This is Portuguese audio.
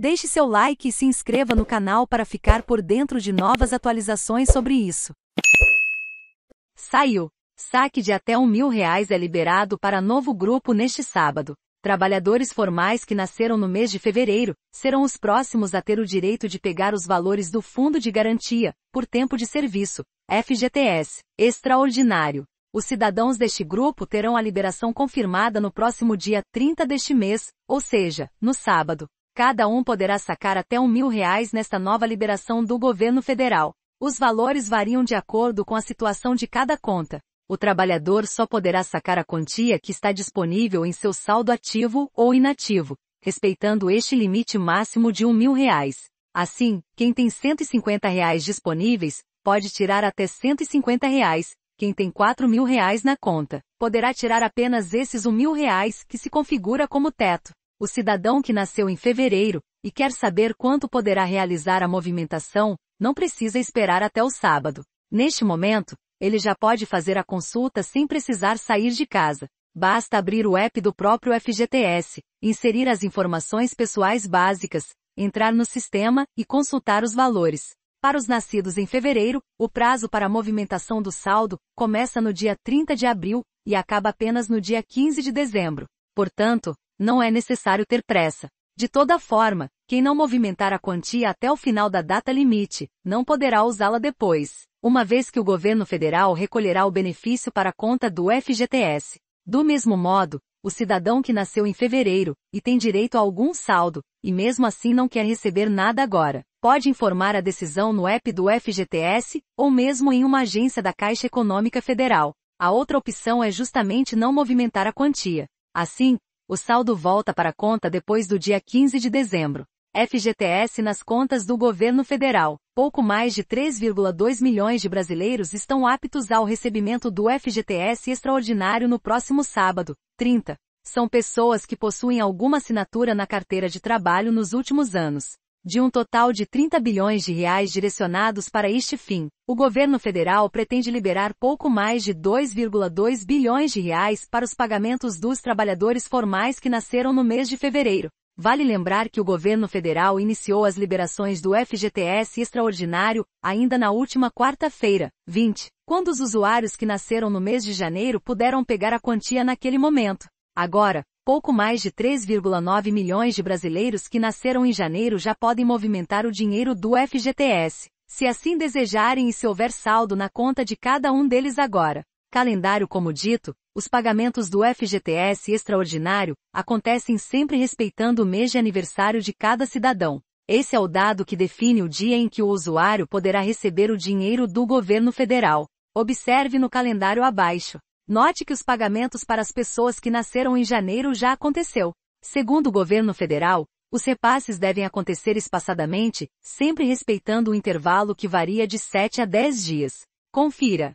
Deixe seu like e se inscreva no canal para ficar por dentro de novas atualizações sobre isso. Saiu! Saque de até um mil reais é liberado para novo grupo neste sábado. Trabalhadores formais que nasceram no mês de fevereiro serão os próximos a ter o direito de pegar os valores do Fundo de Garantia por Tempo de Serviço (FGTS) extraordinário. Os cidadãos deste grupo terão a liberação confirmada no próximo dia 30 deste mês, ou seja, no sábado. Cada um poderá sacar até um mil reais nesta nova liberação do governo federal. Os valores variam de acordo com a situação de cada conta. O trabalhador só poderá sacar a quantia que está disponível em seu saldo ativo ou inativo, respeitando este limite máximo de um mil reais. Assim, quem tem 150 reais disponíveis, pode tirar até 150 reais, quem tem 4 mil reais na conta, poderá tirar apenas esses 1 mil reais que se configura como teto o cidadão que nasceu em fevereiro e quer saber quanto poderá realizar a movimentação, não precisa esperar até o sábado. Neste momento, ele já pode fazer a consulta sem precisar sair de casa. Basta abrir o app do próprio FGTS, inserir as informações pessoais básicas, entrar no sistema e consultar os valores. Para os nascidos em fevereiro, o prazo para a movimentação do saldo começa no dia 30 de abril e acaba apenas no dia 15 de dezembro. Portanto, não é necessário ter pressa. De toda forma, quem não movimentar a quantia até o final da data limite, não poderá usá-la depois, uma vez que o governo federal recolherá o benefício para a conta do FGTS. Do mesmo modo, o cidadão que nasceu em fevereiro e tem direito a algum saldo, e mesmo assim não quer receber nada agora, pode informar a decisão no app do FGTS ou mesmo em uma agência da Caixa Econômica Federal. A outra opção é justamente não movimentar a quantia. Assim, o saldo volta para a conta depois do dia 15 de dezembro. FGTS nas contas do governo federal. Pouco mais de 3,2 milhões de brasileiros estão aptos ao recebimento do FGTS extraordinário no próximo sábado, 30. São pessoas que possuem alguma assinatura na carteira de trabalho nos últimos anos. De um total de 30 bilhões de reais direcionados para este fim, o governo federal pretende liberar pouco mais de 2,2 bilhões de reais para os pagamentos dos trabalhadores formais que nasceram no mês de fevereiro. Vale lembrar que o governo federal iniciou as liberações do FGTS extraordinário ainda na última quarta-feira, 20, quando os usuários que nasceram no mês de janeiro puderam pegar a quantia naquele momento. Agora, pouco mais de 3,9 milhões de brasileiros que nasceram em janeiro já podem movimentar o dinheiro do FGTS, se assim desejarem e se houver saldo na conta de cada um deles agora. Calendário como dito, os pagamentos do FGTS extraordinário acontecem sempre respeitando o mês de aniversário de cada cidadão. Esse é o dado que define o dia em que o usuário poderá receber o dinheiro do governo federal. Observe no calendário abaixo. Note que os pagamentos para as pessoas que nasceram em janeiro já aconteceu. Segundo o governo federal, os repasses devem acontecer espaçadamente, sempre respeitando o intervalo que varia de 7 a 10 dias. Confira.